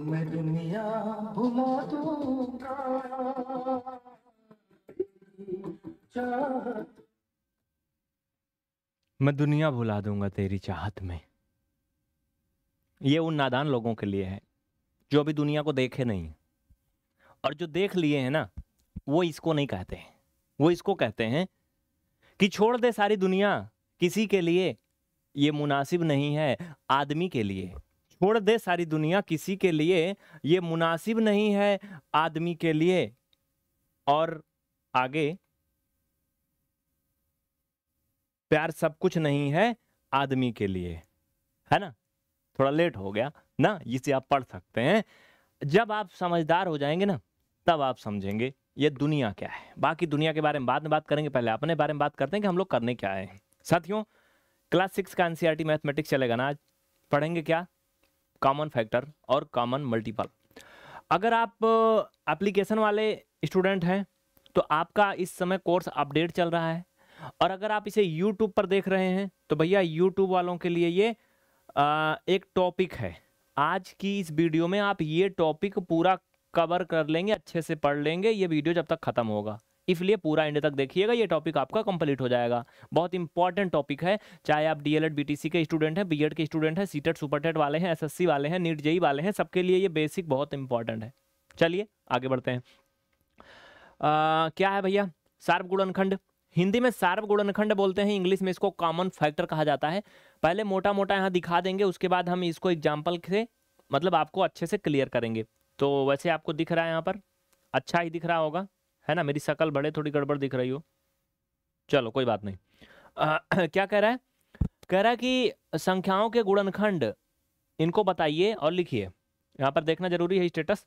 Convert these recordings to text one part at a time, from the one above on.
मैं दुनिया भुला दूंगा मैं दुनिया भुला दूंगा तेरी चाहत में ये उन नादान लोगों के लिए है जो अभी दुनिया को देखे नहीं और जो देख लिए हैं ना वो इसको नहीं कहते हैं वो इसको कहते हैं कि छोड़ दे सारी दुनिया किसी के लिए ये मुनासिब नहीं है आदमी के लिए छोड़ दे सारी दुनिया किसी के लिए ये मुनासिब नहीं है आदमी के लिए और आगे प्यार सब कुछ नहीं है आदमी के लिए है ना थोड़ा लेट हो गया ना इसे आप पढ़ सकते हैं जब आप समझदार हो जाएंगे ना तब आप समझेंगे ये दुनिया क्या है बाकी दुनिया के बारे में बाद में बात करेंगे पहले अपने बारे में बात करते हैं कि हम लोग करने क्या आए हैं साथियों क्लास सिक्स का एनसीआरटी e मैथमेटिक्स चलेगा ना आज पढ़ेंगे क्या कॉमन फैक्टर और कॉमन मल्टीपल अगर आप एप्लीकेशन वाले स्टूडेंट हैं तो आपका इस समय कोर्स अपडेट चल रहा है और अगर आप इसे यूट्यूब पर देख रहे हैं तो भैया यूट्यूब वालों के लिए ये आ, एक टॉपिक है आज की इस वीडियो में आप ये टॉपिक पूरा कवर कर लेंगे अच्छे से पढ़ लेंगे ये वीडियो जब तक ख़त्म होगा इसलिए पूरा एंड तक देखिएगा ये टॉपिक आपका कंप्लीट हो जाएगा बहुत इंपॉर्टेंट टॉपिक है चाहे आप डी एल के स्टूडेंट हैं बी के स्टूडेंट हैं सीटेट सुपरटेट e e वाले हैं एस वाले हैं नीट जेई वाले हैं सबके लिए ये बेसिक बहुत इंपॉर्टेंट है चलिए आगे बढ़ते हैं आ, क्या है भैया सार्व गुणनखंड हिंदी में सार्व गुणनखंड बोलते हैं इंग्लिश में इसको कॉमन फैक्टर कहा जाता है पहले मोटा मोटा यहाँ दिखा देंगे उसके बाद हम इसको एग्जाम्पल से मतलब आपको अच्छे से क्लियर करेंगे तो वैसे आपको दिख रहा है यहाँ पर अच्छा ही दिख रहा होगा है ना मेरी शकल बड़े थोड़ी गड़बड़ दिख रही हो चलो कोई बात नहीं आ, क्या कह रहा है कह रहा है कि संख्याओं के गुणनखंड इनको बताइए और लिखिए यहाँ पर देखना जरूरी है स्टेटस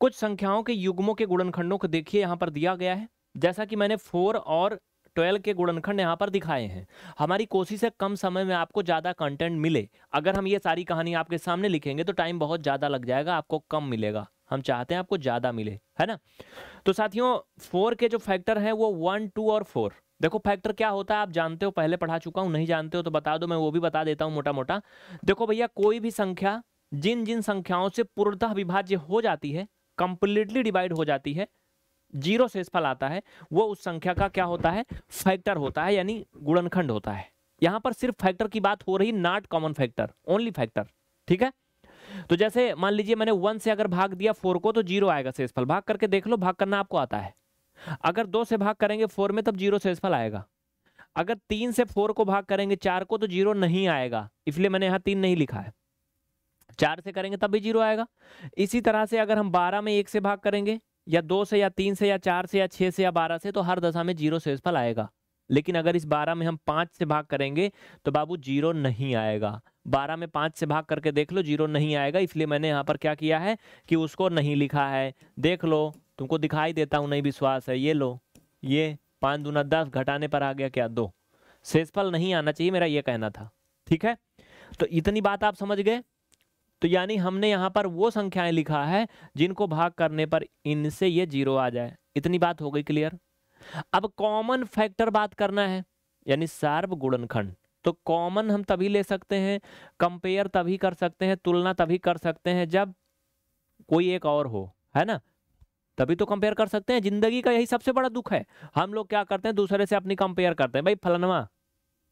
कुछ संख्याओं के युग्मों के गुणनखंडों को देखिए यहाँ पर दिया गया है जैसा कि मैंने फोर और ट्वेल्व के गुणनखंड यहाँ पर दिखाए हैं हमारी कोशिश है कम समय में आपको ज़्यादा कंटेंट मिले अगर हम ये सारी कहानी आपके सामने लिखेंगे तो टाइम बहुत ज़्यादा लग जाएगा आपको कम मिलेगा हम चाहते हैं आपको ज़्यादा मिले है ना तो साथियों फोर के जो फैक्टर हैं वो वन टू और फोर देखो फैक्टर क्या होता है आप जानते हो पहले पढ़ा चुका हूँ नहीं जानते हो तो बता दो मैं वो भी बता देता हूँ मोटा मोटा देखो भैया कोई भी संख्या जिन जिन संख्याओं से पूर्णतः विभाज्य हो जाती है कंप्लीटली डिवाइड हो जाती है जीरो से फल आता है वो उस संख्या का क्या होता है फैक्टर होता है यानी गुणनखंड होता है यहां पर सिर्फ फैक्टर की बात हो रही not common factor only factor ठीक है तो जैसे मान लीजिए मैंने वन से अगर भाग दिया फोर को तो जीरो आएगा शेषफल भाग करके देख लो भाग करना आपको आता है अगर दो से भाग करेंगे फोर में तब जीरो शेषफल आएगा अगर तीन से फोर को भाग करेंगे चार को तो जीरो नहीं आएगा इसलिए मैंने यहाँ तीन नहीं लिखा है चार से करेंगे तब भी जीरो आएगा इसी तरह से अगर हम बारह में एक से भाग करेंगे या दो से या तीन से या चार से या छः से या बारह से तो हर दशा में जीरो शेषफल आएगा लेकिन अगर इस बारह में हम पाँच से भाग करेंगे तो बाबू जीरो नहीं आएगा बारह में पाँच से भाग करके देख लो जीरो नहीं आएगा इसलिए मैंने यहाँ पर क्या किया है कि उसको नहीं लिखा है देख लो तुमको दिखाई देता हूँ नहीं विश्वास है ये लो ये पाँच दूना दस घटाने पर आ गया क्या दो शेषफल नहीं आना चाहिए मेरा ये कहना था ठीक है तो इतनी बात आप समझ गए तो यानी हमने यहाँ पर वो संख्याएं लिखा है जिनको भाग करने पर इनसे ये जीरो आ जाए इतनी बात हो गई क्लियर अब कॉमन फैक्टर बात करना है यानी सार्व गुणनखंड तो कॉमन हम तभी ले सकते हैं कंपेयर तभी कर सकते हैं तुलना तभी कर सकते हैं जब कोई एक और हो है ना तभी तो कंपेयर कर सकते हैं जिंदगी का यही सबसे बड़ा दुख है हम लोग क्या करते हैं दूसरे से अपनी कंपेयर करते हैं भाई फलनवा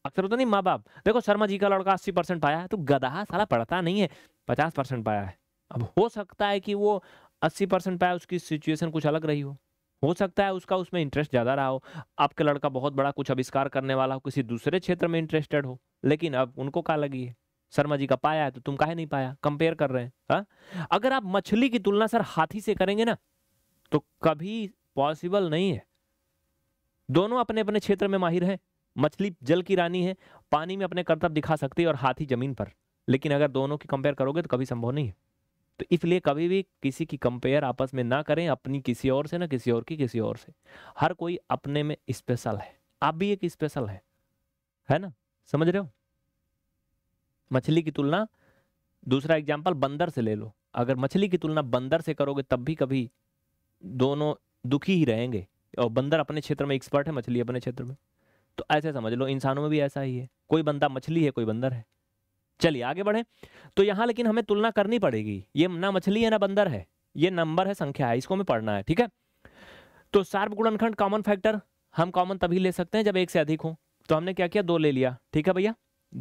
अक्सर तो नहीं माँ बाप देखो शर्मा जी का लड़का अस्सी परसेंट पाया है तो गधा साला पढ़ता नहीं है पचास परसेंट पाया है अब हो सकता है कि वो अस्सी परसेंट पाया उसकी सिचुएशन कुछ अलग रही हो हो सकता है उसका उसमें इंटरेस्ट ज़्यादा रहा हो आपका लड़का बहुत बड़ा कुछ आविष्कार करने वाला हो किसी दूसरे क्षेत्र में इंटरेस्टेड हो लेकिन अब उनको कहा लगी है शर्मा जी का पाया है तो तुम काहे नहीं पाया कंपेयर कर रहे हैं हा? अगर आप मछली की तुलना सर हाथी से करेंगे ना तो कभी पॉसिबल नहीं है दोनों अपने अपने क्षेत्र में माहिर हैं मछली जल की रानी है पानी में अपने कर्तव्य दिखा सकती है और हाथी जमीन पर लेकिन अगर दोनों की कंपेयर करोगे तो कभी संभव नहीं है तो इसलिए कभी भी किसी की कंपेयर आपस में ना करें अपनी किसी और से ना किसी और की किसी और से हर कोई अपने में स्पेशल है आप भी एक स्पेशल है है ना समझ रहे हो मछली की तुलना दूसरा एग्जाम्पल बंदर से ले लो अगर मछली की तुलना बंदर से करोगे तब भी कभी दोनों दुखी ही रहेंगे और बंदर अपने क्षेत्र में एक्सपर्ट है मछली अपने क्षेत्र में तो ऐसे समझ लो इंसानों में भी ऐसा ही है कोई बंदा मछली है कोई बंदर है चलिए आगे बढ़े तो यहाँ लेकिन हमें तुलना करनी पड़ेगी ये ना मछली है ना बंदर है ये नंबर है संख्या है इसको हमें पढ़ना है ठीक है तो सार्वगुणनखंड कॉमन फैक्टर हम कॉमन तभी ले सकते हैं जब एक से अधिक हो तो हमने क्या किया दो ले लिया ठीक है भैया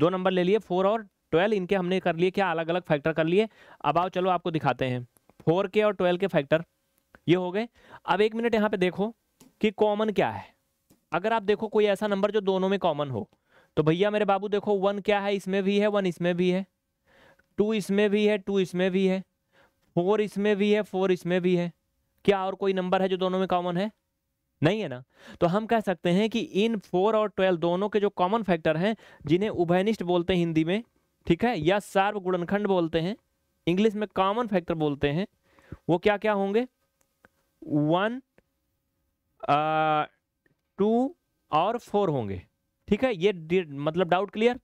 दो नंबर ले लिए फोर और ट्वेल्व इनके हमने कर लिए क्या अलग अलग फैक्टर कर लिए अब आओ चलो आपको दिखाते हैं फोर के और ट्वेल्व के फैक्टर ये हो गए अब एक मिनट यहाँ पे देखो कि कॉमन क्या है अगर आप देखो कोई ऐसा नंबर जो दोनों में कॉमन हो तो भैया मेरे बाबू देखो वन क्या है इसमें भी है वन इसमें भी है टू इसमें भी है टू इसमें भी है फोर इसमें भी है फोर इसमें भी है क्या और कोई नंबर है जो दोनों में कॉमन है नहीं है ना तो हम कह सकते हैं कि इन फोर और ट्वेल्व दोनों के जो कॉमन फैक्टर हैं जिन्हें उभयनिष्ठ बोलते हैं हिंदी में ठीक है या सार्व गुणनखंड बोलते हैं इंग्लिश में कॉमन फैक्टर बोलते हैं वो क्या क्या होंगे वन टू uh, और फोर होंगे ठीक है ये मतलब डाउट क्लियर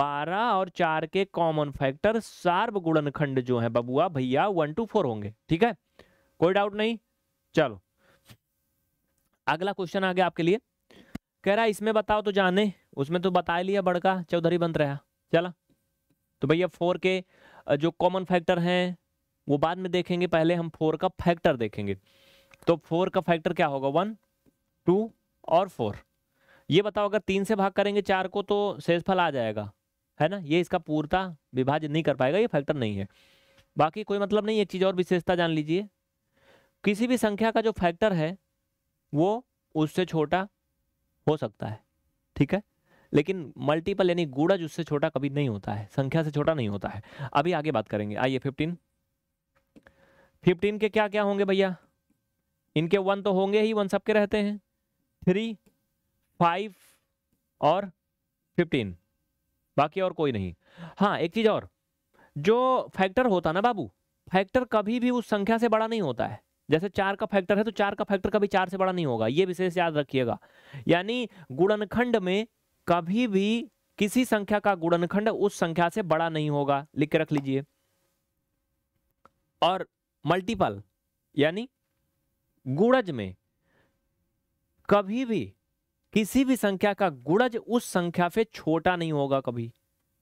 बारह और चार के कॉमन फैक्टर सार्व गुणनखंड जो है बबुआ भैया वन टू फोर होंगे ठीक है कोई डाउट नहीं चलो अगला क्वेश्चन आ गया आपके लिए कह रहा इसमें बताओ तो जाने उसमें तो बता लिया बड़का चौधरी बंद रहा चला तो भैया फोर के जो कॉमन फैक्टर हैं वो बाद में देखेंगे पहले हम फोर का फैक्टर देखेंगे तो फोर का फैक्टर क्या होगा वन टू और फोर ये बताओ अगर तीन से भाग करेंगे चार को तो शेषफल आ जाएगा है ना ये इसका पूर्ता विभाजन नहीं कर पाएगा ये फैक्टर नहीं है बाकी कोई मतलब नहीं एक चीज़ और विशेषता जान लीजिए किसी भी संख्या का जो फैक्टर है वो उससे छोटा हो सकता है ठीक है लेकिन मल्टीपल यानी गुड़ज उससे छोटा कभी नहीं होता है संख्या से छोटा नहीं होता है अभी आगे बात करेंगे आइए फिफ्टीन फिफ्टीन के क्या क्या होंगे भैया इनके वन तो होंगे ही वन सबके रहते हैं थ्री फाइव और फिफ्टीन बाकी और कोई नहीं हाँ एक चीज़ और जो फैक्टर होता ना बाबू फैक्टर कभी भी उस संख्या से बड़ा नहीं होता है जैसे चार का फैक्टर है तो चार का फैक्टर कभी चार से बड़ा नहीं होगा ये विशेष याद रखिएगा यानी गुणनखंड में कभी भी किसी संख्या का गुणनखंड उस संख्या से बड़ा नहीं होगा लिख के रख लीजिए और मल्टीपल यानी गुड़ज में कभी भी किसी भी संख्या का गुणज उस संख्या से छोटा नहीं होगा कभी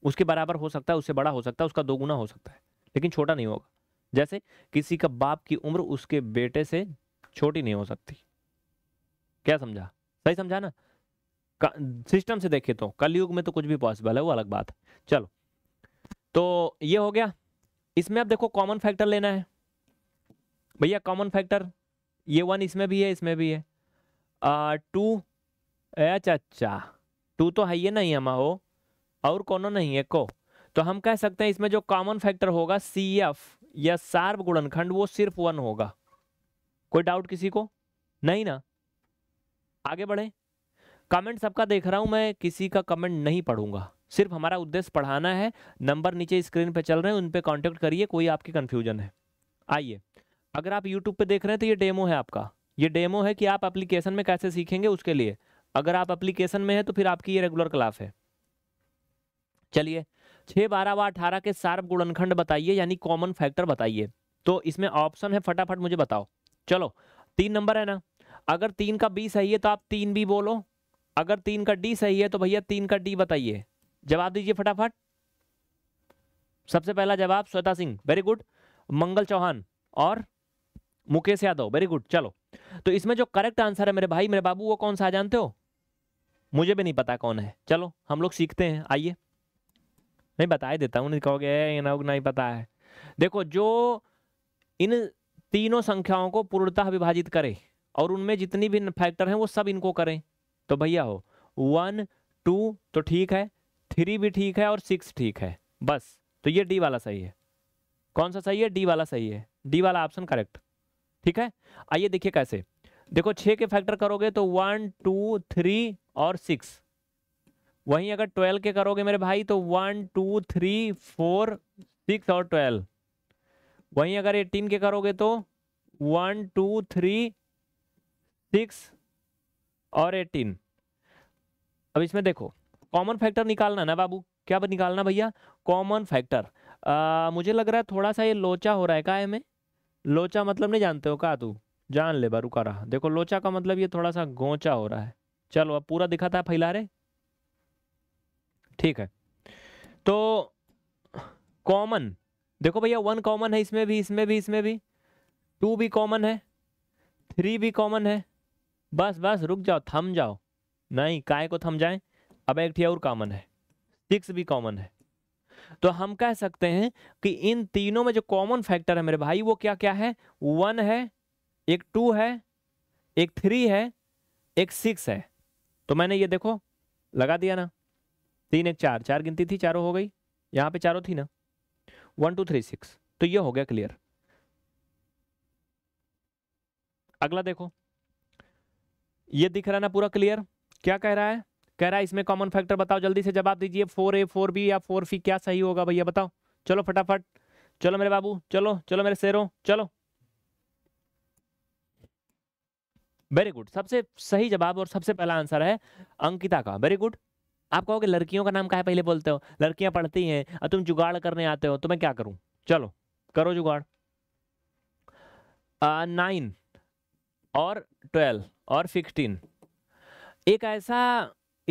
उसके बराबर हो सकता है उससे बड़ा हो सकता है उसका दो गुना हो सकता है लेकिन छोटा नहीं होगा जैसे किसी का बाप की उम्र उसके बेटे से छोटी नहीं हो सकती क्या समझा सही समझा ना सिस्टम से देखे तो कलयुग में तो कुछ भी पॉसिबल है वो अलग बात है चलो तो ये हो गया इसमें अब देखो कॉमन फैक्टर लेना है भैया कॉमन फैक्टर ये वन इसमें भी है इसमें भी है टू अच्छा अच्छा टू तो है ये नहीं हम हो और कोनो नहीं है को तो हम कह सकते हैं इसमें जो कॉमन फैक्टर होगा सी एफ या सार्व गुणनखंड वो सिर्फ वन होगा कोई डाउट किसी को नहीं ना आगे बढ़े कमेंट सबका देख रहा हूं मैं किसी का कमेंट नहीं पढ़ूंगा सिर्फ हमारा उद्देश्य पढ़ाना है नंबर नीचे स्क्रीन पे चल रहे हैं उन पे कांटेक्ट करिए कोई आपकी कंफ्यूजन है आइए अगर आप यूट्यूब पे देख रहे हैं तो ये डेमो है आपका ये डेमो है कि आप एप्लीकेशन में कैसे सीखेंगे उसके लिए अगर आप अप्लीकेशन में है तो फिर आपकी ये रेगुलर क्लास है चलिए छः बारह व अठारह के सार्व गुणनखंड बताइए यानी कॉमन फैक्टर बताइए तो इसमें ऑप्शन है फटाफट मुझे बताओ चलो तीन नंबर है ना अगर तीन का बी सही है तो आप तीन बी बोलो अगर तीन का डी सही है तो भैया तीन का डी बताइए जवाब दीजिए फटाफट सबसे पहला जवाब श्वेता सिंह वेरी गुड मंगल चौहान और मुकेश यादव वेरी गुड चलो तो इसमें जो करेक्ट आंसर है मेरे भाई मेरे बाबू वो कौन सा जानते हो मुझे भी नहीं पता कौन है चलो हम लोग सीखते हैं आइए नहीं बता ही देता हूँ नहीं तो कहोगे नहीं पता है देखो जो इन तीनों संख्याओं को पूर्णतः विभाजित करे और उनमें जितनी भी फैक्टर हैं वो सब इनको करें तो भैया हो वन टू तो ठीक है थ्री भी ठीक है और सिक्स ठीक है बस तो ये डी वाला सही है कौन सा सही है डी वाला सही है डी वाला ऑप्शन करेक्ट ठीक है आइए देखिए कैसे देखो छः के फैक्टर करोगे तो वन टू थ्री और सिक्स वहीं अगर ट्वेल्व के करोगे मेरे भाई तो one two three four six और ट्वेल्व वहीं अगर एटीन के करोगे तो वन टू थ्री सिक्स और एटीन अब इसमें देखो कॉमन फैक्टर निकालना ना बाबू क्या निकालना भैया कॉमन फैक्टर मुझे लग रहा है थोड़ा सा ये लोचा हो रहा है का में लोचा मतलब नहीं जानते हो का तू जान ले बारू का रहा देखो लोचा का मतलब ये थोड़ा सा गोचा हो रहा है चलो अब पूरा दिखाता है फैला रहे ठीक है तो कॉमन देखो भैया वन कॉमन है इसमें भी इसमें भी इसमें भी टू भी कॉमन है थ्री भी कॉमन है बस बस रुक जाओ थम जाओ नहीं काय को थम जाए अब एक और कॉमन है सिक्स भी कॉमन है तो हम कह सकते हैं कि इन तीनों में जो कॉमन फैक्टर है मेरे भाई वो क्या क्या है वन है एक टू है एक थ्री है एक सिक्स है तो मैंने ये देखो लगा दिया ना तीन एक चार चार गिनती थी चारों हो गई यहाँ पे चारों थी ना वन टू थ्री सिक्स तो ये हो गया क्लियर अगला देखो ये दिख रहा ना पूरा क्लियर क्या कह रहा है कह रहा है इसमें कॉमन फैक्टर बताओ जल्दी से जवाब दीजिए फोर ए फोर बी या फोर फी क्या सही होगा भैया बताओ चलो फटाफट चलो मेरे बाबू चलो चलो मेरे शेरों चलो वेरी गुड सबसे सही जवाब और सबसे पहला आंसर है अंकिता का वेरी गुड आप कहोगे लड़कियों का नाम है पहले बोलते हो लड़कियां पढ़ती हैं और तुम जुगाड़ करने आते हो तो मैं क्या करूं चलो करो जुगाड़ नाइन और ट्वेल्व और फिफ्टीन एक ऐसा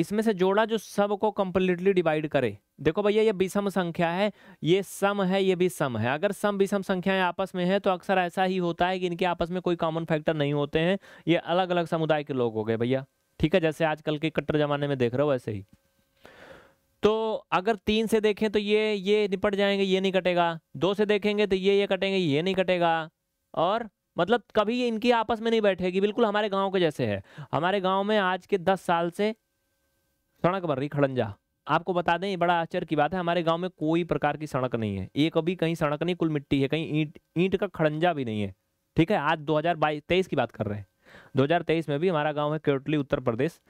इसमें से जोड़ा जो सबको कंप्लीटली डिवाइड करे देखो भैया ये विषम संख्या है ये सम है ये भी सम है अगर सम विषम संख्याएं आपस में है तो अक्सर ऐसा ही होता है कि इनके आपस में कोई कॉमन फैक्टर नहीं होते हैं ये अलग अलग समुदाय के लोग हो गए भैया ठीक है जैसे आजकल के कट्टर जमाने में देख रहे हो वैसे ही तो अगर तीन से देखें तो ये ये निपट जाएंगे ये नहीं कटेगा दो से देखेंगे तो ये ये कटेंगे ये नहीं कटेगा और मतलब कभी इनकी आपस में नहीं बैठेगी बिल्कुल हमारे गांव के जैसे है हमारे गांव में आज के दस साल से सड़क भर रही खड़ंजा आपको बता दें ये बड़ा आश्चर्य की बात है हमारे गांव में कोई प्रकार की सड़क नहीं है एक अभी कहीं सड़क नहीं कुल मिट्टी है कहीं ईंट ईंट का खड़ंजा भी नहीं है ठीक है आज दो हज़ार बाईस तेईस की बात कर रहे हैं 2023 में भी हमारा गांव है केटली उत्तर प्रदेश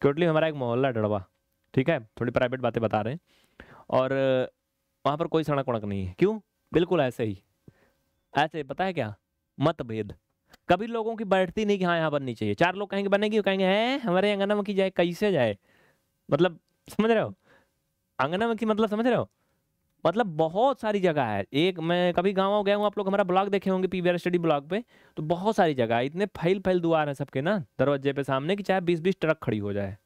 क्योटली हमारा एक मोहल्ला डड़वा ठीक है थोड़ी प्राइवेट बातें बता रहे हैं और वहाँ पर कोई सड़क वड़क नहीं है क्यों बिल्कुल ऐसे ही ऐसे पता है क्या मतभेद कभी लोगों की बैठती नहीं कि हाँ यहाँ बननी चाहिए चार लोग कहेंगे बनेगी कहेंगे हैं हमारे यहाँ में की जाए कैसे जाए मतलब समझ रहे हो अंगना में की मतलब समझ रहे हो मतलब बहुत सारी जगह है एक मैं कभी गाँव गया हूँ आप लोग हमारा ब्लॉग देखे होंगे पी स्टडी ब्लॉग पे तो बहुत सारी जगह है इतने फैल फैल दुआर हैं सबके ना दरवाजे पे सामने कि चाहे बीस बीस ट्रक खड़ी हो जाए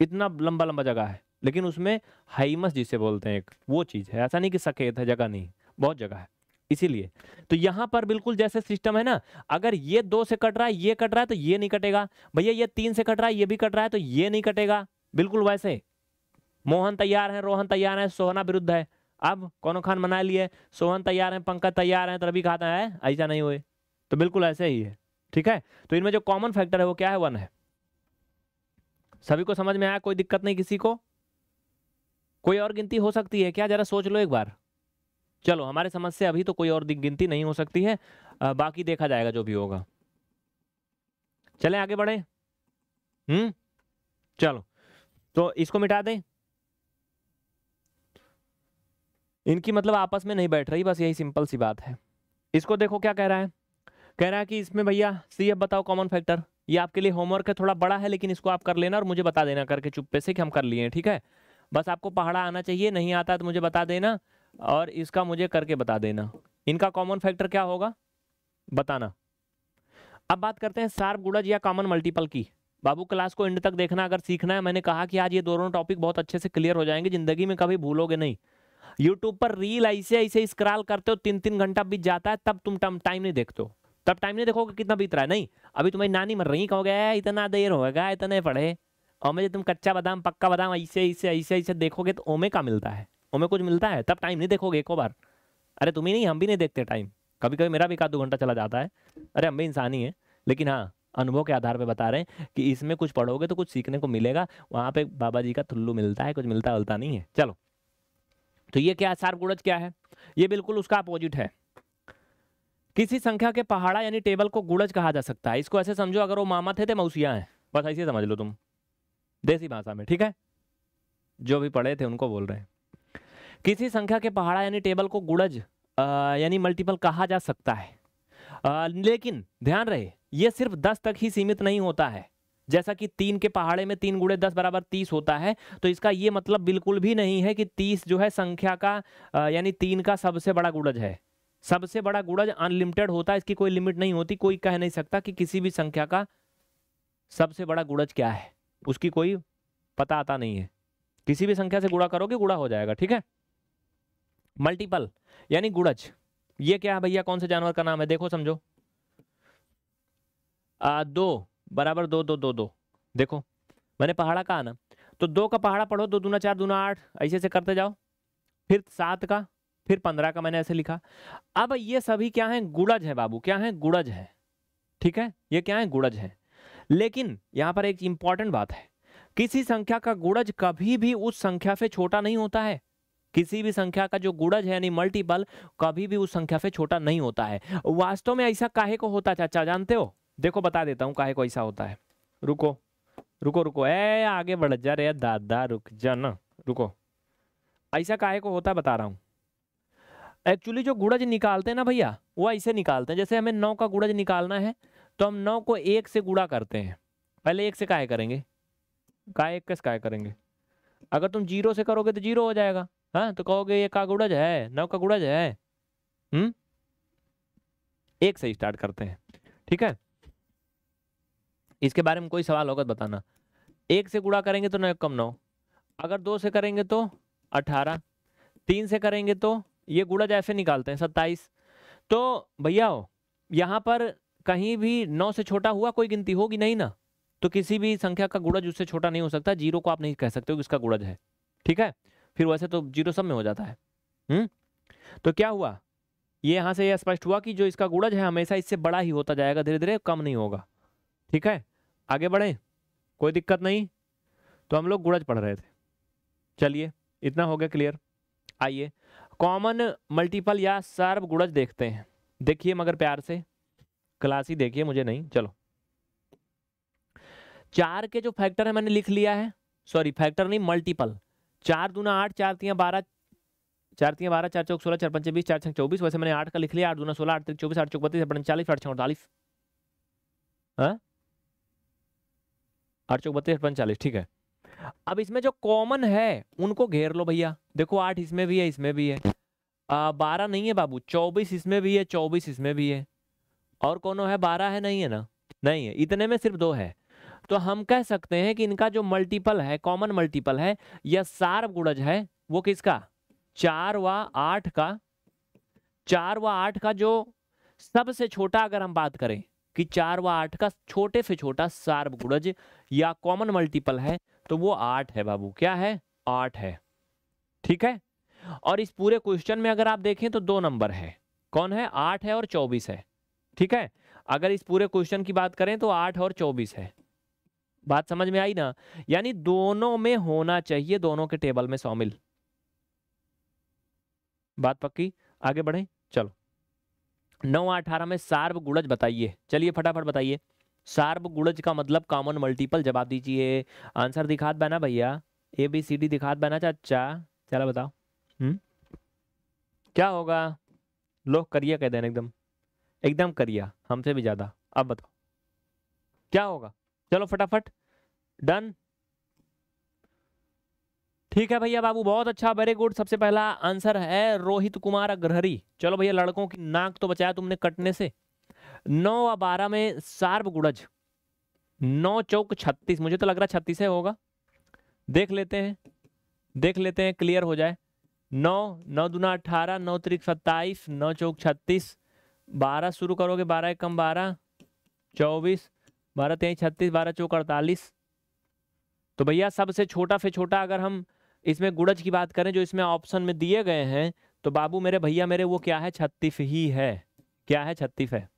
इतना लंबा लंबा जगह है लेकिन उसमें हाइमस जिसे बोलते हैं एक वो चीज़ है ऐसा नहीं कि सकेत है जगह नहीं बहुत जगह है इसीलिए तो यहाँ पर बिल्कुल जैसे सिस्टम है ना अगर ये दो से कट रहा है ये कट रहा है तो ये नहीं कटेगा भैया ये तीन से कट रहा है ये भी कट रहा है तो ये नहीं कटेगा बिल्कुल वैसे मोहन तैयार है रोहन तैयार है सोहना विरुद्ध है अब कौन खान मना लिए सोहन तैयार है पंकज तैयार है तभी खाता है ऐसा नहीं हुए तो बिल्कुल ऐसे ही है ठीक है तो इनमें जो कॉमन फैक्टर है वो क्या है वन है सभी को समझ में आया कोई दिक्कत नहीं किसी को कोई और गिनती हो सकती है क्या जरा सोच लो एक बार चलो हमारे समझ से अभी तो कोई और गिनती नहीं हो सकती है आ, बाकी देखा जाएगा जो भी होगा चले आगे बढ़े हम्म चलो तो इसको मिटा दें इनकी मतलब आपस में नहीं बैठ रही बस यही सिंपल सी बात है इसको देखो क्या कह रहा है कह रहा है कि इसमें भैया सी एफ बताओ कॉमन फैक्टर ये आपके लिए होमवर्क है थोड़ा बड़ा है लेकिन इसको आप कर लेना और मुझे बता देना करके चुप्पे से कि हम कर लिए ठीक है बस आपको पहाड़ा आना चाहिए नहीं आता तो मुझे बता देना और इसका मुझे करके बता देना इनका कॉमन फैक्टर क्या होगा बताना अब बात करते हैं सार्व गुड़ज या कॉमन मल्टीपल की बाबू क्लास को एंड तक देखना अगर सीखना है मैंने कहा कि आज ये दोनों टॉपिक बहुत अच्छे से क्लियर हो जाएंगे ज़िंदगी में कभी भूलोगे नहीं यूट्यूब पर रील ऐसे ऐसे स्क्रॉल करते हो तीन तीन घंटा बीत जाता है तब तुम टाइम नहीं देखते हो तब टाइम नहीं देखोगे कितना बीत रहा है नहीं अभी तुम्हारी नानी मर रही कहोगे इतना देर होगा इतने पढ़े और मैं तुम कच्चा बादाम पक्का बादाम ऐसे ऐसे ऐसे ऐसे देखोगे तो ओमे का मिलता है ओमे कुछ मिलता है तब टाइम नहीं देखोगे एक बार अरे तुम्हें नहीं हम भी नहीं देखते टाइम कभी कभी मेरा भी एक दो घंटा चला जाता है अरे हम भी इंसान ही है लेकिन हाँ अनुभव के आधार पे बता रहे हैं कि इसमें कुछ पढ़ोगे तो कुछ सीखने को मिलेगा वहाँ पे बाबा जी का थुल्लू मिलता है कुछ मिलता उलता नहीं है चलो तो ये क्या है गुणज क्या है ये बिल्कुल उसका अपोजिट है किसी संख्या के पहाड़ा यानी टेबल को गुड़ज कहा जा सकता है इसको ऐसे समझो अगर वो मामा थे तो मौसिया हैं बस ऐसे समझ लो तुम देसी भाषा में ठीक है जो भी पढ़े थे उनको बोल रहे हैं किसी संख्या के पहाड़ा यानी टेबल को गुड़ज यानी मल्टीपल कहा जा सकता है आ, लेकिन ध्यान रहे ये सिर्फ दस तक ही सीमित नहीं होता है जैसा कि तीन के पहाड़े में तीन गुड़े दस बराबर तीस होता है तो इसका ये मतलब बिल्कुल भी नहीं है कि तीस जो है संख्या का यानी तीन का सबसे बड़ा गुड़ज है सबसे बड़ा गुड़ज अनलिमिटेड होता है इसकी कोई लिमिट नहीं होती कोई कह नहीं सकता कि किसी भी संख्या का सबसे बड़ा गुड़ज क्या है उसकी कोई पता आता नहीं है किसी भी संख्या से गुड़ा करोगे गुड़ा हो जाएगा ठीक है मल्टीपल यानी गुड़ज ये क्या है भैया कौन से जानवर का नाम है देखो समझो आ, दो बराबर दो दो दो दो देखो मैंने पहाड़ा कहा ना तो दो का पहाड़ा पढ़ो दो दूना चार दूना आठ ऐसे ऐसे करते जाओ फिर सात का फिर पंद्रह का मैंने ऐसे लिखा अब ये सभी क्या है गुड़ज है बाबू क्या है गुड़ज है ठीक है ये क्या है गुड़ज है लेकिन यहाँ पर एक इंपॉर्टेंट बात है किसी संख्या का गुड़ज कभी भी उस संख्या से छोटा नहीं होता है किसी भी संख्या का जो गुड़ज है यानी मल्टीपल कभी भी उस संख्या से छोटा नहीं होता है वास्तव में ऐसा काहे को होता चाचा जानते हो देखो बता देता हूँ काहे को ऐसा होता है रुको रुको रुको ए आगे बढ़ जा रे दादा रुक जा ना रुको ऐसा काहे को होता है बता रहा हूँ एक्चुअली जो गुड़ज निकालते हैं ना भैया वो ऐसे निकालते हैं जैसे हमें नौ का गुड़ज निकालना है तो हम नौ को एक से गुड़ा करते हैं पहले एक से काहे करेंगे काहे एक से काहे करेंगे अगर तुम जीरो से करोगे तो जीरो हो जाएगा हाँ तो कहोगे ये का गुड़ज है नौ का गुड़ज है हम्म एक से स्टार्ट करते हैं ठीक है इसके बारे में कोई सवाल होगा तो बताना एक से गुड़ा करेंगे तो नौ कम नौ अगर दो से करेंगे तो अठारह तीन से करेंगे तो ये गुड़ा जैसे निकालते हैं सत्ताईस तो भैया हो यहाँ पर कहीं भी नौ से छोटा हुआ कोई गिनती होगी नहीं ना तो किसी भी संख्या का गुड़ज उससे छोटा नहीं हो सकता जीरो को आप नहीं कह सकते हो इसका गुड़ज है ठीक है फिर वैसे तो जीरो सब में हो जाता है हुँ? हम्म? तो क्या हुआ ये यहाँ से यह स्पष्ट हुआ कि जो इसका गुड़ज है हमेशा इससे बड़ा ही होता जाएगा धीरे धीरे कम नहीं होगा ठीक है आगे बढ़े कोई दिक्कत नहीं तो हम लोग गुड़ज पढ़ रहे थे चलिए इतना हो गया क्लियर आइए कॉमन मल्टीपल या सर्व गुड़ज देखते हैं देखिए मगर प्यार से क्लास ही देखिए मुझे नहीं चलो चार के जो फैक्टर है मैंने लिख लिया है सॉरी फैक्टर नहीं मल्टीपल चार दूना आठ चार तिया बारह चार तीन बारह चार चौक सोलह चार पंच बीस चार छः चौबीस वैसे मैंने आठ का लिख लिया आठ दूना सोलह आठ तीन चौबीस आठ चौक बत्तीस आठ छः अड़तालीस हाँ? आठ चौक बत्तीस पंचालीस ठीक है अब इसमें जो कॉमन है उनको घेर लो भैया देखो आठ इसमें भी है इसमें भी है बारह नहीं है बाबू चौबीस इसमें भी है चौबीस इसमें भी है और कौन है बारह है नहीं है ना नहीं है इतने में सिर्फ दो है तो हम कह सकते हैं कि इनका जो मल्टीपल है कॉमन मल्टीपल है या सार्व गुड़ज है वो किसका चार व आठ का चार व आठ का जो सबसे छोटा अगर हम बात करें कि चार व आठ का छोटे से छोटा सार्वगुड़ज या कॉमन मल्टीपल है तो वो आठ है बाबू क्या है आठ है ठीक है और इस पूरे क्वेश्चन में अगर आप देखें तो दो नंबर है कौन है आठ है और चौबीस है ठीक है अगर इस पूरे क्वेश्चन की बात करें तो आठ और चौबीस है बात समझ में आई ना यानी दोनों में होना चाहिए दोनों के टेबल में शामिल बात पक्की आगे बढ़े चलो नौ अठारह में सार्व गुणज बताइए चलिए फटाफट बताइए सार्व गुणज का मतलब कॉमन मल्टीपल जवाब दीजिए आंसर दिखा बना भैया ए बी सी डी दिखा बना चाचा चलो बताओ हम्म क्या होगा लो करिया कह देना एकदम एकदम करिया हमसे भी ज़्यादा अब बताओ क्या होगा चलो फटाफट डन ठीक है भैया बाबू बहुत अच्छा वेरी गुड सबसे पहला आंसर है रोहित कुमार अग्रहरी चलो भैया लड़कों की नाक तो बचाया तुमने कटने से नौ व बारह में सार्वगुणज नौ चौक छत्तीस मुझे तो लग रहा छत्तीस है होगा देख लेते हैं देख लेते हैं क्लियर हो जाए नौ नौ दुना अठारह नौ त्रिक सत्ताईस नौ चौक छत्तीस बारह शुरू करोगे बारह एक कम बारह चौबीस बारह तेईस छत्तीस बारह चौक अड़तालीस तो भैया सबसे छोटा से छोटा अगर हम इसमें गुड़ज की बात करें जो इसमें ऑप्शन में दिए गए हैं तो बाबू मेरे भैया मेरे वो क्या है छत्तीस ही है क्या है छत्तीस है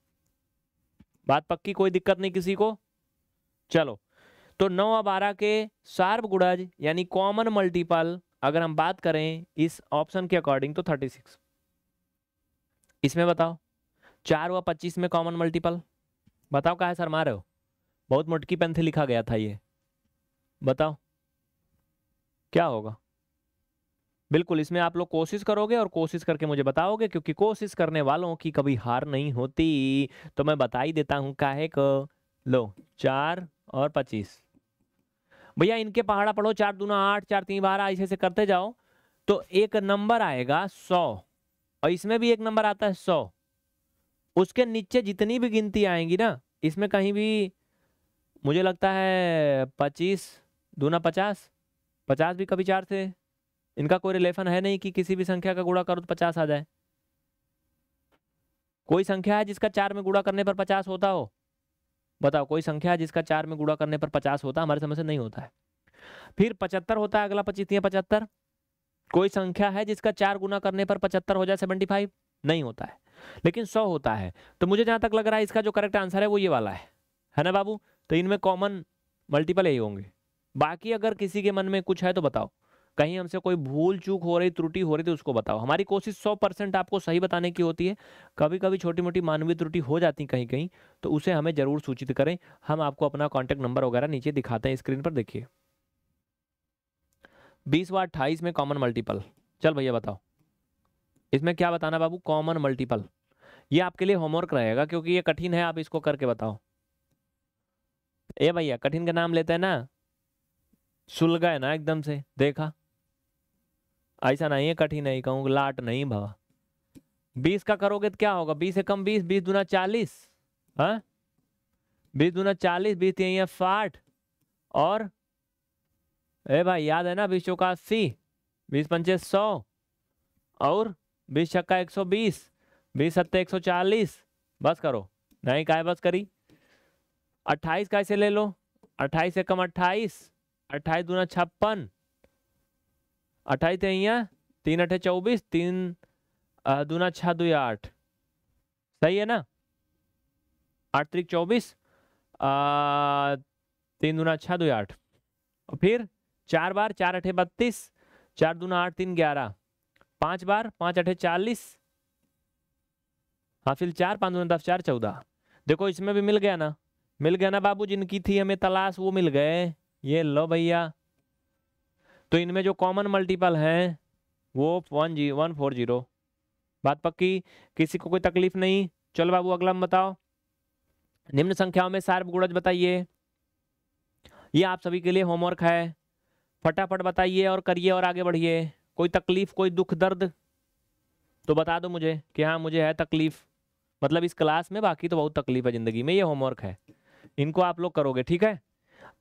बात पक्की कोई दिक्कत नहीं किसी को चलो तो नौ और बारह के सार्व गुणज यानी कॉमन मल्टीपल अगर हम बात करें इस ऑप्शन के अकॉर्डिंग तो थर्टी सिक्स इसमें बताओ चार व पच्चीस में कॉमन मल्टीपल बताओ कहा है सर मारे हो बहुत मोटकी पेन से लिखा गया था ये बताओ क्या होगा बिल्कुल इसमें आप लोग कोशिश करोगे और कोशिश करके मुझे बताओगे क्योंकि कोशिश करने वालों की कभी हार नहीं होती तो मैं बता ही देता हूँ काहे को लो चार और पच्चीस भैया इनके पहाड़ा पढ़ो चार दूना आठ चार तीन बारह ऐसे से करते जाओ तो एक नंबर आएगा सौ और इसमें भी एक नंबर आता है सौ उसके नीचे जितनी भी गिनती आएंगी ना इसमें कहीं भी मुझे लगता है पच्चीस दूना पचास पचास भी कभी चार से इनका कोई रिलेशन है नहीं कि किसी भी संख्या का गुड़ा करो तो पचास आ जाए कोई संख्या है जिसका चार में गुड़ा करने पर पचास होता हो बताओ कोई संख्या है जिसका चार में गुड़ा करने पर पचास होता हमारे समझ से नहीं होता है फिर पचहत्तर होता है अगला पचितियाँ पचहत्तर कोई संख्या है जिसका चार गुना करने पर पचहत्तर हो जाए सेवेंटी फाइव नहीं होता है लेकिन सौ होता है तो मुझे जहाँ तक लग रहा है इसका जो करेक्ट आंसर है वो ये वाला है है ना बाबू तो इनमें कॉमन मल्टीपल यही होंगे बाकी अगर किसी के मन में कुछ है तो बताओ कहीं हमसे कोई भूल चूक हो रही त्रुटि हो रही थी तो उसको बताओ हमारी कोशिश सौ परसेंट आपको सही बताने की होती है कभी कभी छोटी मोटी मानवीय त्रुटि हो जाती है कहीं कहीं तो उसे हमें ज़रूर सूचित करें हम आपको अपना कॉन्टैक्ट नंबर वगैरह नीचे दिखाते हैं स्क्रीन पर देखिए बीस व अट्ठाईस में कॉमन मल्टीपल चल भैया बताओ इसमें क्या बताना बाबू कॉमन मल्टीपल ये आपके लिए होमवर्क रहेगा क्योंकि ये कठिन है आप इसको करके बताओ ए भैया कठिन का नाम लेते हैं ना सुलगा है ना एकदम से देखा ऐसा नहीं है कठिनाई कहूँगा लाट नहीं भावा बीस का करोगे तो क्या होगा बीस से कम बीस बीस दूना चालीस हाँ बीस दूना चालीस बीस है साठ और ए भाई याद है ना बीस चौका अस्सी बीस पंचे सौ और बीस छक्का एक सौ बीस बीस सत्ते एक सौ चालीस बस करो नहीं काय बस करी अट्ठाईस कैसे ले लो अट्ठाईस से कम अट्ठाईस अट्ठाईस दूना छप्पन अट्ठाईस यहाँ तीन अठे चौबीस तीन दूना छः दो आठ सही है ना आठ तरीक चौबीस तीन दूना छः दू आठ फिर चार बार चार अठे बत्तीस चार दूना आठ तीन ग्यारह पाँच बार पाँच अठे चालीस हाँ फिर चार पाँच दूना दस चार चौदह देखो इसमें भी मिल गया ना मिल गया ना बाबू जिनकी थी हमें तलाश वो मिल गए ये लो भैया तो इनमें जो कॉमन मल्टीपल हैं वो one G one four zero बात पक्की किसी को कोई तकलीफ नहीं चलो बाबू अगला में बताओ निम्न संख्याओं में सार्व गुणज बताइए ये आप सभी के लिए होमवर्क है फटाफट बताइए और करिए और आगे बढ़िए कोई तकलीफ कोई दुख दर्द तो बता दो मुझे कि हाँ मुझे है तकलीफ मतलब इस क्लास में बाकी तो बहुत तकलीफ है ज़िंदगी में ये होमवर्क है इनको आप लोग करोगे ठीक है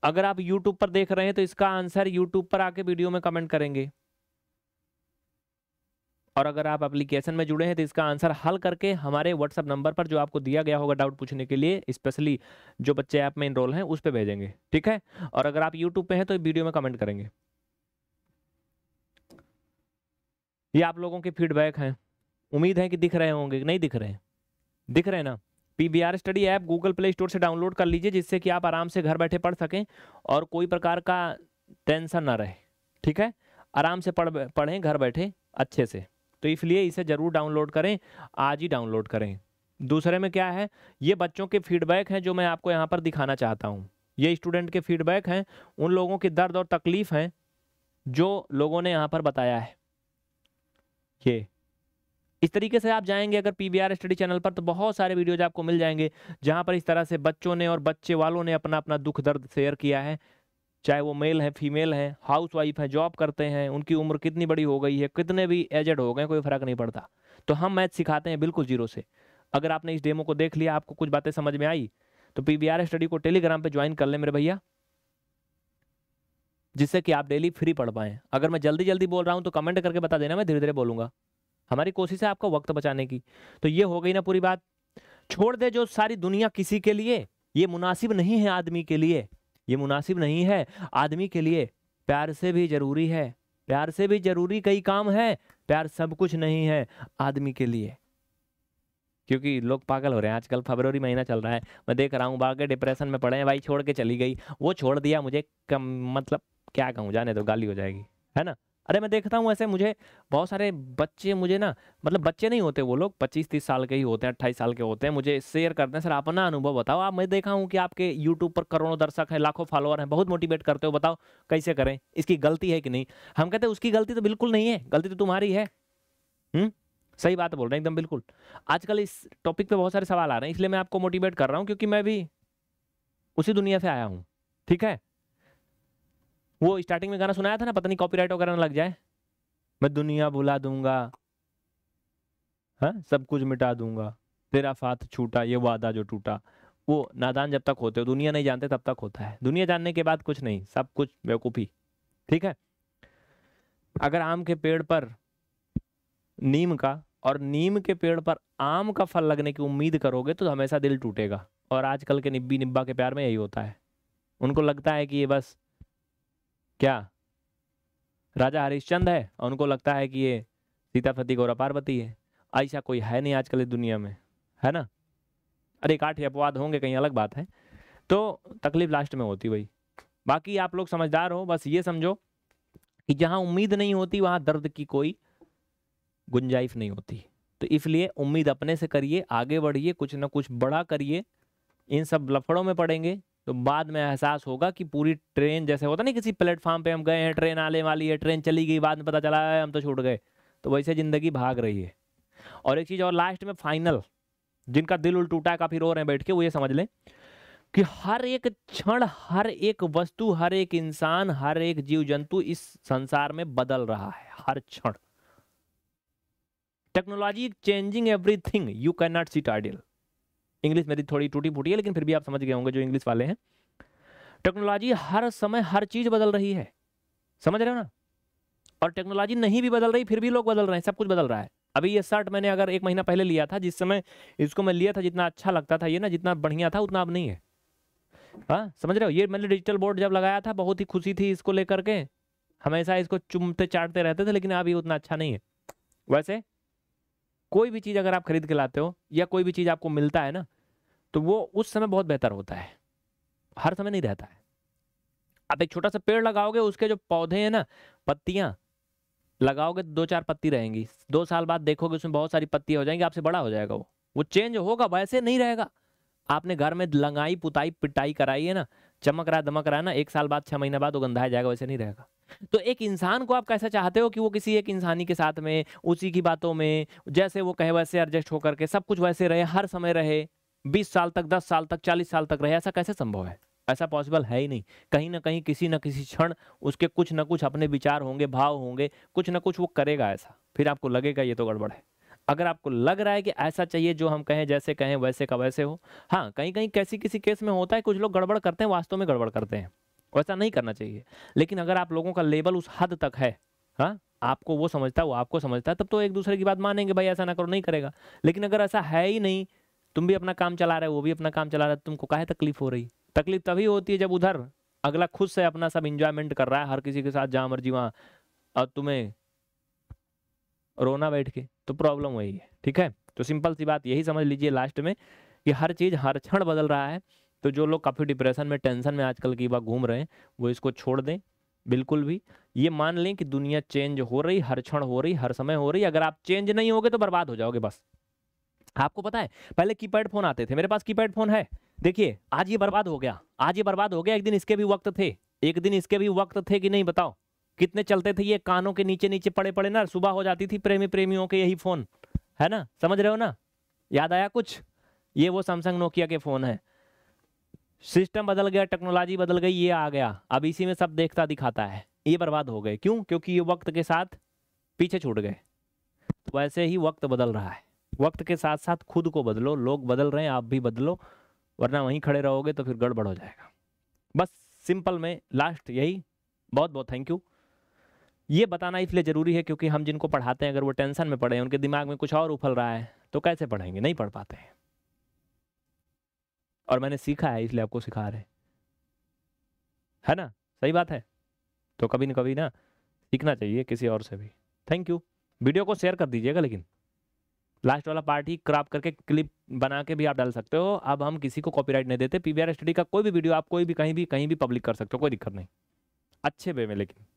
अगर आप यूट्यूब पर देख रहे हैं तो इसका आंसर यूट्यूब पर आके वीडियो में कमेंट करेंगे और अगर आप एप्लीकेशन में जुड़े हैं तो इसका आंसर हल करके हमारे व्हाट्सअप नंबर पर जो आपको दिया गया होगा डाउट पूछने के लिए स्पेशली जो बच्चे ऐप में इनरोल हैं उस पर भेजेंगे ठीक है और अगर आप यूट्यूब पर हैं तो वीडियो में कमेंट करेंगे ये आप लोगों के फीडबैक हैं उम्मीद है कि दिख रहे होंगे नहीं दिख रहे हैं दिख रहे हैं ना PBR study app Google Play store से डाउनलोड कर लीजिए जिससे कि आप आराम से घर बैठे पढ़ सकें और कोई प्रकार का टेंशन ना रहे ठीक है आराम से पढ़ पढ़ें घर बैठे अच्छे से तो इसलिए इसे ज़रूर डाउनलोड करें आज ही डाउनलोड करें दूसरे में क्या है ये बच्चों के फीडबैक हैं जो मैं आपको यहाँ पर दिखाना चाहता हूँ ये स्टूडेंट के फीडबैक हैं उन लोगों के दर्द और तकलीफ़ हैं जो लोगों ने यहाँ पर बताया है ये इस तरीके से आप जाएंगे अगर पी स्टडी चैनल पर तो बहुत सारे वीडियोज आपको मिल जाएंगे जहाँ पर इस तरह से बच्चों ने और बच्चे वालों ने अपना अपना दुख दर्द शेयर किया है चाहे वो मेल है फीमेल है हाउस वाइफ है जॉब करते हैं उनकी उम्र कितनी बड़ी हो गई है कितने भी एजड हो गए कोई फ़र्क नहीं पड़ता तो हम मैथ सिखाते हैं बिल्कुल जीरो से अगर आपने इस डेमो को देख लिया आपको कुछ बातें समझ में आई तो पी स्टडी को टेलीग्राम पर ज्वाइन कर लें मेरे भैया जिससे कि आप डेली फ्री पढ़ पाए अगर मैं जल्दी जल्दी बोल रहा हूँ तो कमेंट करके बता देना मैं धीरे धीरे बोलूंगा हमारी कोशिश है आपका वक्त बचाने की तो ये हो गई ना पूरी बात छोड़ दे जो सारी दुनिया किसी के लिए ये मुनासिब नहीं है आदमी के लिए ये मुनासिब नहीं है आदमी के लिए प्यार से भी जरूरी है प्यार से भी जरूरी कई काम है प्यार सब कुछ नहीं है आदमी के लिए क्योंकि लोग पागल हो रहे हैं आजकल फरवरी महीना चल रहा है मैं देख रहा हूँ बाग डिप्रेशन में पड़े हैं भाई छोड़ के चली गई वो छोड़ दिया मुझे कम मतलब क्या कहूँ जाने तो गाली हो जाएगी है ना अरे मैं देखता हूँ ऐसे मुझे बहुत सारे बच्चे मुझे ना मतलब बच्चे नहीं होते वो लोग पच्चीस तीस साल के ही होते हैं अट्ठाईस साल के होते हैं मुझे शेयर करते हैं सर अपना अनुभव बताओ आप मैं देखा हूँ कि आपके यूट्यूब पर करोड़ों दर्शक हैं लाखों फॉलोअर हैं बहुत मोटिवेट करते हो बताओ कैसे करें इसकी गलती है कि नहीं हम कहते हैं उसकी गलती तो बिल्कुल नहीं है गलती तो तुम्हारी है हुँ? सही बात बोल रहे हैं एकदम बिल्कुल आजकल इस टॉपिक पर बहुत सारे सवाल आ रहे हैं इसलिए मैं आपको मोटिवेट कर रहा हूँ क्योंकि मैं भी उसी दुनिया से आया हूँ ठीक है वो स्टार्टिंग में गाना सुनाया था ना पता नहीं कॉपीराइट वगैरह लग जाए मैं दुनिया बुला दूंगा हाँ सब कुछ मिटा दूंगा तेरा फाथ छूटा ये वादा जो टूटा वो नादान जब तक होते हो दुनिया नहीं जानते तब तक होता है दुनिया जानने के बाद कुछ नहीं सब कुछ बेवकूफ़ी ठीक है अगर आम के पेड़ पर नीम का और नीम के पेड़ पर आम का फल लगने की उम्मीद करोगे तो हमेशा दिल टूटेगा और आजकल के निब्बी निब्बा के प्यार में यही होता है उनको लगता है कि ये बस क्या राजा हरिश्चंद है और उनको लगता है कि ये सीता फती और पार्वती है ऐसा कोई है नहीं आजकल इस दुनिया में है ना अरे काठ अपवाद होंगे कहीं अलग बात है तो तकलीफ लास्ट में होती भाई बाकी आप लोग समझदार हो बस ये समझो कि जहां उम्मीद नहीं होती वहाँ दर्द की कोई गुंजाइश नहीं होती तो इसलिए उम्मीद अपने से करिए आगे बढ़िए कुछ ना कुछ बड़ा करिए इन सब लफड़ों में पड़ेंगे तो बाद में एहसास होगा कि पूरी ट्रेन जैसे होता नहीं किसी प्लेटफार्म पे हम गए हैं ट्रेन आने वाली है ट्रेन चली गई बाद में पता चला है हम तो छूट गए तो वैसे ज़िंदगी भाग रही है और एक चीज़ और लास्ट में फाइनल जिनका दिल उल टूटा काफ़ी रो रहे हैं बैठ के वो ये समझ लें कि हर एक क्षण हर एक वस्तु हर एक इंसान हर एक जीव जंतु इस संसार में बदल रहा है हर क्षण technology changing everything you can not see tidal English मेरी थोड़ी टूटी फूटी है लेकिन फिर भी आप समझ गए होंगे जो इंग्लिश वाले हैं टेक्नोलॉजी हर समय हर चीज़ बदल रही है समझ रहे हो ना और टेक्नोलॉजी नहीं भी बदल रही फिर भी लोग बदल रहे हैं सब कुछ बदल रहा है अभी ये शर्ट मैंने अगर एक महीना पहले लिया था जिस समय इसको मैं लिया था जितना अच्छा लगता था ये ना जितना बढ़िया था उतना अब नहीं है हाँ समझ रहे हो ये मैंने डिजिटल बोर्ड जब लगाया था बहुत ही खुशी थी इसको लेकर के हमेशा इसको चुमते चाटते रहते थे लेकिन अभी उतना अच्छा नहीं है वैसे कोई भी चीज़ अगर आप खरीद के लाते हो या कोई भी चीज़ आपको मिलता है ना तो वो उस समय बहुत बेहतर होता है हर समय नहीं रहता है आप एक छोटा सा पेड़ लगाओगे उसके जो पौधे हैं ना पत्तियाँ लगाओगे तो दो चार पत्ती रहेंगी दो साल बाद देखोगे उसमें बहुत सारी पत्तियाँ हो जाएंगी आपसे बड़ा हो जाएगा वो वो चेंज होगा वैसे नहीं रहेगा आपने घर में लंगाई पुताई पिटाई कराई है ना चमक रहा दमक रहा है ना एक साल बाद छह महीने बाद वो गंधाया जाएगा वैसे नहीं रहेगा तो एक इंसान को आप कैसा चाहते हो कि वो किसी एक इंसानी के साथ में उसी की बातों में जैसे वो कहे वैसे एडजस्ट होकर के सब कुछ वैसे रहे हर समय रहे बीस साल तक दस साल तक चालीस साल तक रहे ऐसा कैसे संभव है ऐसा पॉसिबल है ही नहीं कहीं ना कहीं किसी न किसी क्षण उसके कुछ ना कुछ अपने विचार होंगे भाव होंगे कुछ ना कुछ वो करेगा ऐसा फिर आपको लगेगा ये तो गड़बड़ है अगर आपको लग रहा है कि ऐसा चाहिए जो हम कहें जैसे कहें वैसे का वैसे हो हाँ कहीं कहीं कैसी किसी केस में होता है कुछ लोग गड़बड़ करते हैं वास्तव में गड़बड़ करते हैं वैसा नहीं करना चाहिए लेकिन अगर आप लोगों का लेवल उस हद तक है हाँ आपको वो समझता है वो आपको समझता है तब तो एक दूसरे की बात मानेंगे भाई ऐसा ना करो नहीं करेगा लेकिन अगर ऐसा है ही नहीं तुम भी अपना काम चला रहे हो वो भी अपना काम चला रहा है तुमको काहे तकलीफ हो रही तकलीफ तभी होती है जब उधर अगला खुद से अपना सब इंजॉयमेंट कर रहा है हर किसी के साथ जहाँ मर्जी वहाँ और तुम्हें रोना बैठ के तो प्रॉब्लम वही है ठीक है तो सिंपल सी बात यही समझ लीजिए लास्ट में कि हर चीज़ हर क्षण बदल रहा है तो जो लोग काफ़ी डिप्रेशन में टेंशन में आजकल की बात घूम रहे हैं वो इसको छोड़ दें बिल्कुल भी ये मान लें कि दुनिया चेंज हो रही हर क्षण हो रही हर समय हो रही अगर आप चेंज नहीं होगे तो बर्बाद हो जाओगे बस आपको पता है पहले कीपैड फोन आते थे मेरे पास कीपैड फोन है देखिए आज ये बर्बाद हो गया आज ये बर्बाद हो गया एक दिन इसके भी वक्त थे एक दिन इसके भी वक्त थे कि नहीं बताओ कितने चलते थे ये कानों के नीचे नीचे पड़े पड़े ना सुबह हो जाती थी प्रेमी प्रेमियों के यही फ़ोन है ना समझ रहे हो ना याद आया कुछ ये वो सैमसंग नोकिया के फ़ोन है सिस्टम बदल गया टेक्नोलॉजी बदल गई ये आ गया अब इसी में सब देखता दिखाता है ये बर्बाद हो गए क्यों क्योंकि ये वक्त के साथ पीछे छूट गए तो वैसे ही वक्त बदल रहा है वक्त के साथ साथ खुद को बदलो लोग बदल रहे हैं आप भी बदलो वरना वहीं खड़े रहोगे तो फिर गड़बड़ हो जाएगा बस सिंपल में लास्ट यही बहुत बहुत थैंक यू ये बताना इसलिए ज़रूरी है क्योंकि हम जिनको पढ़ाते हैं अगर वो टेंशन में पढ़े हैं उनके दिमाग में कुछ और उफल रहा है तो कैसे पढ़ेंगे नहीं पढ़ पाते हैं और मैंने सीखा है इसलिए आपको सिखा रहे है ना सही बात है तो कभी ना कभी ना सीखना चाहिए किसी और से भी थैंक यू वीडियो को शेयर कर दीजिएगा लेकिन लास्ट वाला पार्ट ही क्राप करके क्लिप बना के भी आप डाल सकते हो अब हम किसी को कॉपीराइट नहीं देते पीवीआर स्टडी का कोई भी वीडियो आप कोई भी कहीं भी कहीं भी पब्लिक कर सकते हो कोई दिक्कत नहीं अच्छे वे में लेकिन